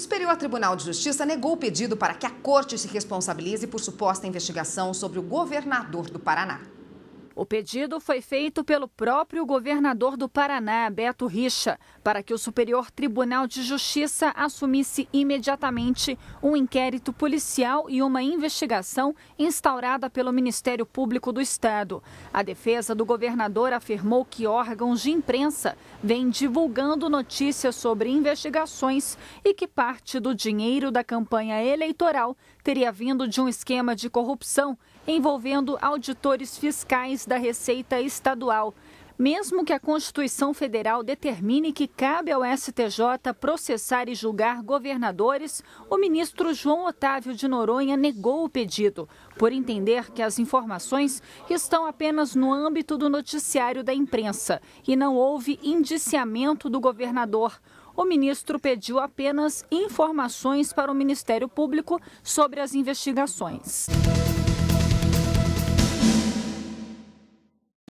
O Superior Tribunal de Justiça negou o pedido para que a Corte se responsabilize por suposta investigação sobre o governador do Paraná. O pedido foi feito pelo próprio governador do Paraná, Beto Richa, para que o Superior Tribunal de Justiça assumisse imediatamente um inquérito policial e uma investigação instaurada pelo Ministério Público do Estado. A defesa do governador afirmou que órgãos de imprensa vêm divulgando notícias sobre investigações e que parte do dinheiro da campanha eleitoral teria vindo de um esquema de corrupção envolvendo auditores fiscais valores da Receita Estadual. Mesmo que a Constituição Federal determine que cabe ao STJ processar e julgar governadores, o ministro João Otávio de Noronha negou o pedido, por entender que as informações estão apenas no âmbito do noticiário da imprensa e não houve indiciamento do governador. O ministro pediu apenas informações para o Ministério Público sobre as investigações.